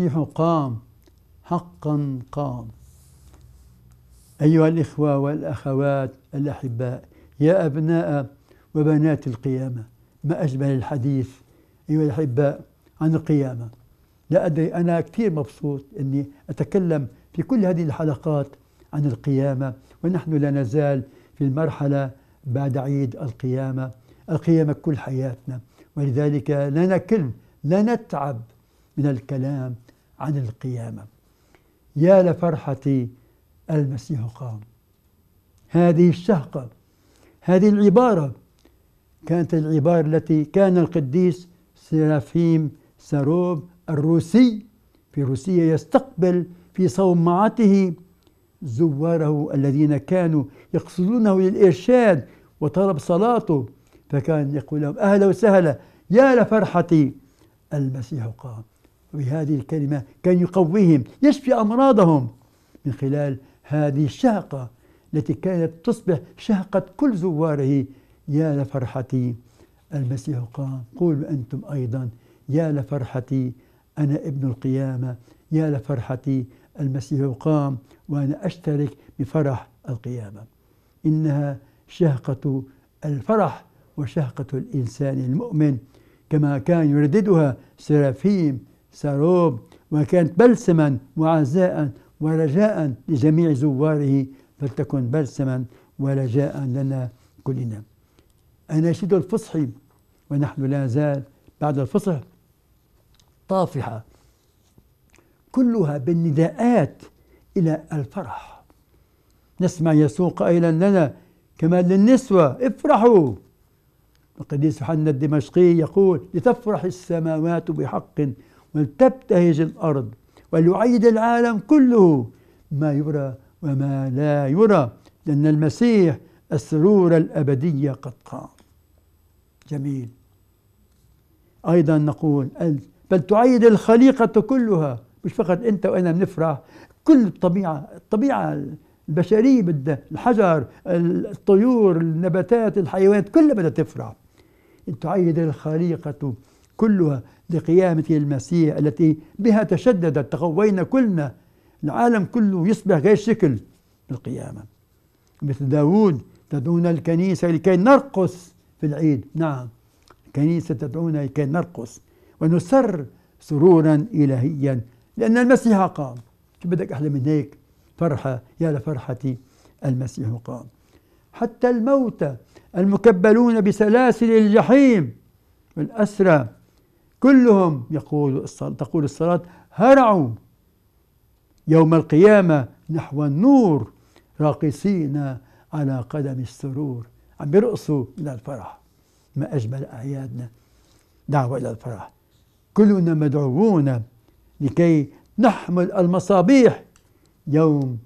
المسيح قام حقا قام أيها الإخوة والأخوات الأحباء يا أبناء وبنات القيامة ما أجمل الحديث أيها الأحباء عن القيامة لا أدري أنا كثير مبسوط أني أتكلم في كل هذه الحلقات عن القيامة ونحن لا نزال في المرحلة بعد عيد القيامة القيامة كل حياتنا ولذلك لا نكل لا نتعب من الكلام عن القيامة يا لفرحتي المسيح قام هذه الشهقة هذه العبارة كانت العبارة التي كان القديس سيرافيم ساروب الروسي في روسيا يستقبل في صومعته زواره الذين كانوا يقصدونه للإرشاد وطلب صلاته فكان يقول لهم أهلا وسهلا يا لفرحتي المسيح قام وبهذه الكلمة كان يقويهم يشفي أمراضهم من خلال هذه الشهقة التي كانت تصبح شهقة كل زواره يا لفرحتي المسيح قام قولوا أنتم أيضا يا لفرحتي أنا ابن القيامة يا لفرحتي المسيح قام وأنا أشترك بفرح القيامة إنها شهقة الفرح وشهقة الإنسان المؤمن كما كان يرددها سرافيم ساروب وكانت بلسما وعزاء ورجاء لجميع زواره فلتكن بلسما ورجاء لنا كلنا أناشيد الفصح ونحن لا زال بعد الفصح طافحة كلها بالنداءات إلى الفرح نسمع يسوع قائلا لنا كما للنسوة افرحوا القديس يوحنا الدمشقي يقول لتفرح السماوات بحق ولتبتهج الأرض وليعيد العالم كله ما يرى وما لا يرى لأن المسيح السرور الأبدية قد قام جميل أيضا نقول بل تعيد الخليقة كلها مش فقط أنت وأنا بنفرح كل الطبيعة الطبيعة البشرية بدها الحجر الطيور النباتات الحيوانات كلها بدها تفرح تعيد الخليقة كلها لقيامة المسيح التي بها تشددت تقوينا كلنا العالم كله يصبح غير شكل بالقيامة مثل داوود تدعون الكنيسة لكي نرقص في العيد نعم الكنيسة تدعونا لكي نرقص ونسر سرورا إلهيا لأن المسيح قام شو بدك أحلى من هيك فرحة يا لفرحتي المسيح قام حتى الموتى المكبلون بسلاسل الجحيم والأسرى كلهم يقول تقول الصلاة هرعوا يوم القيامة نحو النور راقصين على قدم السرور عم بيرقصوا إلى الفرح ما أجمل أعيادنا دعوة إلى الفرح كلنا مدعوون لكي نحمل المصابيح يوم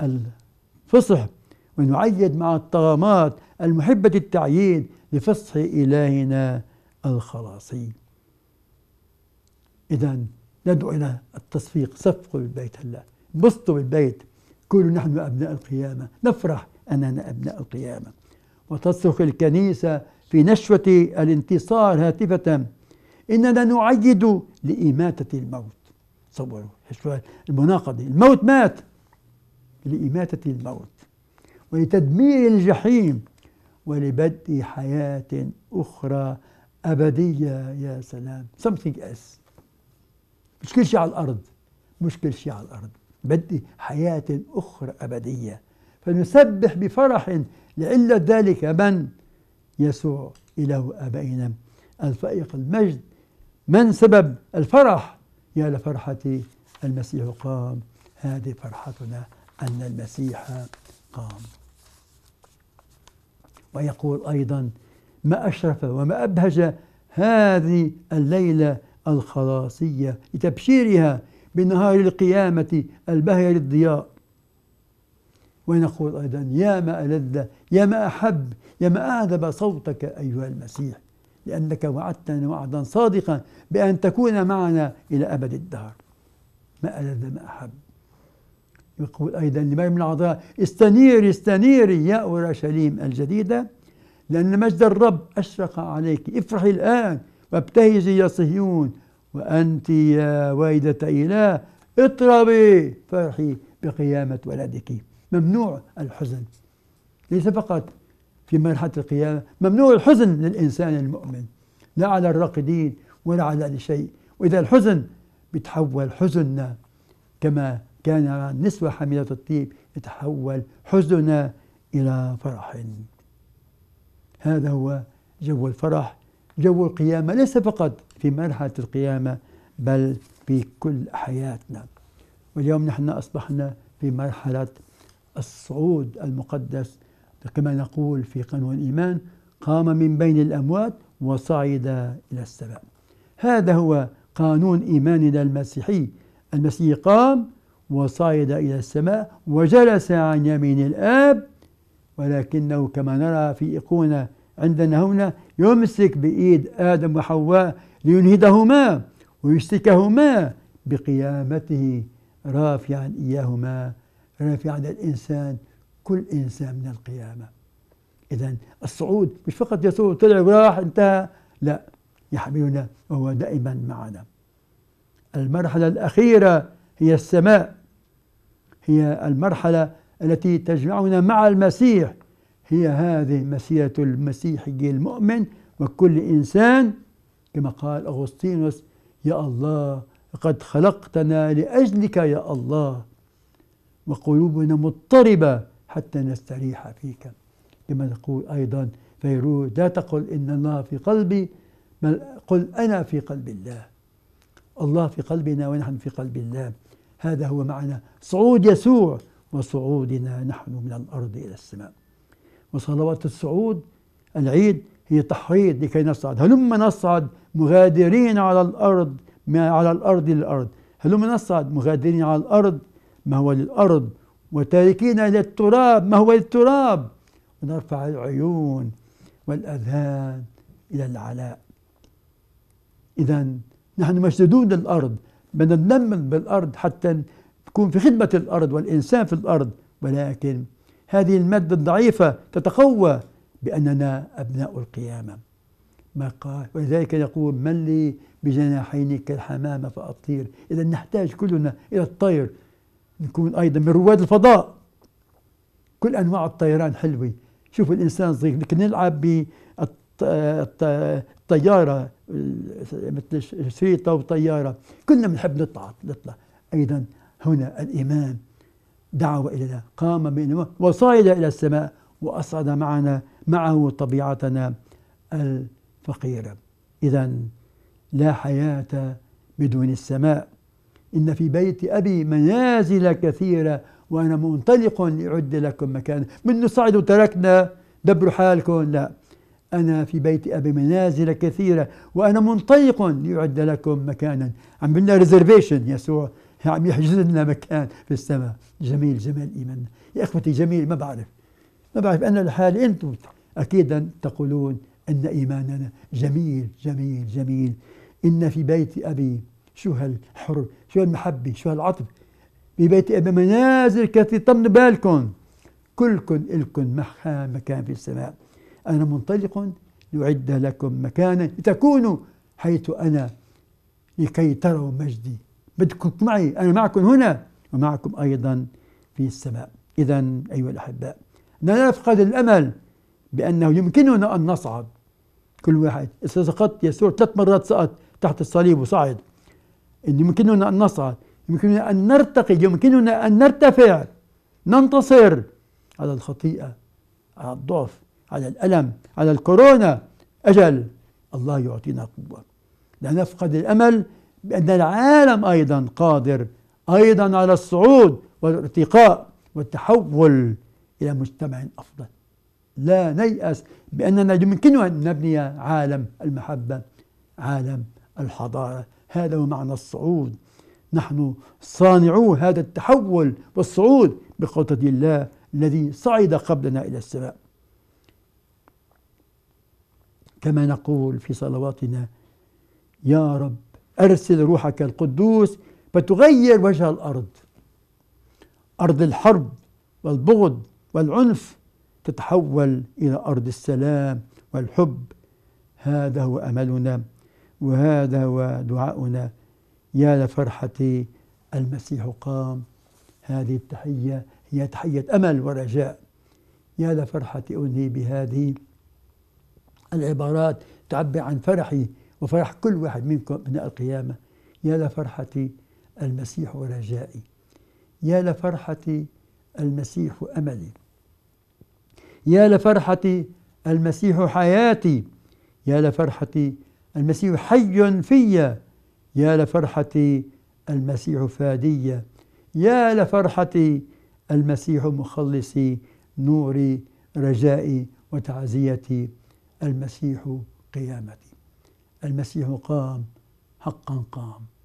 الفصح ونعيد مع الطغمات المحبة التعيين لفصح إلهنا الخلاصي إذا ندعو إلى التصفيق صفقوا بالبيت هلا انبسطوا بالبيت كونوا نحن أبناء القيامة نفرح أننا أبناء القيامة وتصرخ الكنيسة في نشوة الانتصار هاتفة إننا نعيد لإماتة الموت تصوروا المناقضة الموت مات لإماتة الموت ولتدمير الجحيم ولبدء حياة أخرى أبدية يا سلام something else مش كل شيء على الأرض مش كل شيء على الأرض بدي حياة أخرى أبدية فنسبح بفرح لعلة ذلك من يسوع إله أبائنا الفائق المجد من سبب الفرح يا لفرحتي المسيح قام هذه فرحتنا أن المسيح قام ويقول أيضا ما أشرف وما أبهج هذه الليلة الخلاصية لتبشيرها بنهار القيامة البهي للضياء ونقول أيضا يا ما ألذ يا ما أحب يا ما أعذب صوتك أيها المسيح لأنك وعدتنا وعدا صادقا بأن تكون معنا إلى أبد الدهر ما ألذ ما أحب يقول أيضا لمريم العذراء استنيري استنيري يا أورشليم الجديدة لأن مجد الرب أشرق عليك افرحي الآن وابتهجي يا صهيون وأنت يا وايدة إله اطربي فرحي بقيامة ولدك ممنوع الحزن ليس فقط في مرحلة القيامة ممنوع الحزن للإنسان المؤمن لا على الراقدين ولا على شيء وإذا الحزن بيتحول حزننا كما كان نسوة النسوة الطيب يتحول حزننا إلى فرح هذا هو جو الفرح جو القيامة ليس فقط في مرحلة القيامة بل في كل حياتنا واليوم نحن أصبحنا في مرحلة الصعود المقدس كما نقول في قانون الإيمان قام من بين الأموات وصعد إلى السماء هذا هو قانون إيماننا المسيحي المسيح قام وصعد إلى السماء وجلس عن يمين الآب ولكنه كما نرى في إيقونة عندنا هنا يمسك بإيد آدم وحواء لينهدهما ويشركهما بقيامته رافعا إياهما رافعا الإنسان كل إنسان من القيامة إذا الصعود مش فقط يسوع طلع وراح انتهى لا يحملنا وهو دائما معنا المرحلة الأخيرة هي السماء هي المرحلة التي تجمعنا مع المسيح هي هذه مسيرة المسيحي المؤمن وكل إنسان كما قال أغسطينوس يا الله قد خلقتنا لأجلك يا الله وقلوبنا مضطربة حتى نستريح فيك كما تقول أيضا فيروز لا تقل إن الله في قلبي بل قل أنا في قلب الله الله في قلبنا ونحن في قلب الله هذا هو معنى صعود يسوع وصعودنا نحن من الأرض إلى السماء وصلوات الصعود العيد هي تحريض لكي نصعد هلم نصعد مغادرين على الأرض ما على الأرض للأرض هلم نصعد مغادرين على الأرض ما هو للأرض وتاركين للتراب ما هو للتراب ونرفع العيون والأذهان إلى العلاء إذا نحن مشدودون للأرض بدنا بالأرض حتى نكون في خدمة الأرض والإنسان في الأرض ولكن هذه المادة الضعيفة تتقوى بأننا أبناء القيامة ما قال ولذلك يقول من لي بجناحين كالحمامة فأطير إذا نحتاج كلنا إلى الطير نكون أيضا من رواد الفضاء كل أنواع الطيران حلوة شوف الإنسان صغير لكن نلعب بالطيارة مثل شريطة وطيارة كلنا بنحب نطلع نطلع أيضا هنا الإيمان دعوة إلى الله قام بيننا وصعد إلى السماء وأصعد معنا معه طبيعتنا الفقيرة إذا لا حياة بدون السماء إن في بيت أبي منازل كثيرة وأنا منطلق لأعد لكم مكانا من نصعد وتركنا دبروا حالكم لا أنا في بيت أبي منازل كثيرة وأنا منطلق لأعد لكم مكانا عم ريزرفيشن يسوع عم يعني يحجز لنا مكان في السماء جميل جمال إيماننا يا إخوتي جميل ما بعرف ما بعرف أنا لحالي أنتم أكيدا تقولون أن إيماننا جميل جميل جميل إن في بيت أبي شو هالحر شو هالمحبة شو هالعطف في بيت أبي منازل كثير طمن بالكم كلكم إلكم مكان في السماء أنا منطلق لأعد لكم مكانا لتكونوا حيث أنا لكي تروا مجدي بدكم معي أنا معكم هنا ومعكم أيضا في السماء إذا أيها الأحباء لا نفقد الأمل بأنه يمكننا أن نصعد كل واحد إذا سقطت يسوع ثلاث مرات سقط تحت الصليب وصعد إن يمكننا أن نصعد يمكننا أن نرتقي يمكننا أن نرتفع ننتصر على الخطيئة على الضعف على الألم على الكورونا أجل الله يعطينا قوة لا نفقد الأمل بأن العالم أيضا قادر أيضا على الصعود والارتقاء والتحول إلى مجتمع أفضل لا نيأس بأننا يمكننا أن نبني عالم المحبة عالم الحضارة هذا هو معنى الصعود نحن صانعو هذا التحول والصعود بقوة الله الذي صعد قبلنا إلى السماء كما نقول في صلواتنا يا رب أرسل روحك القدوس فتغير وجه الأرض أرض الحرب والبغض والعنف تتحول إلى أرض السلام والحب هذا هو أملنا وهذا هو دعاؤنا يا لفرحتي المسيح قام هذه التحية هي تحية أمل ورجاء يا لفرحتي أنهي بهذه العبارات تعبر عن فرحي وفرح كل واحد منكم أثناء القيامة يا لفرحتي المسيح رجائي يا لفرحتي المسيح أملي يا لفرحتي المسيح حياتي يا لفرحتي المسيح حي فيا يا لفرحتي المسيح فادي يا لفرحتي المسيح مخلصي نوري رجائي وتعزيتي المسيح قيامتي المسيح قام حقا قام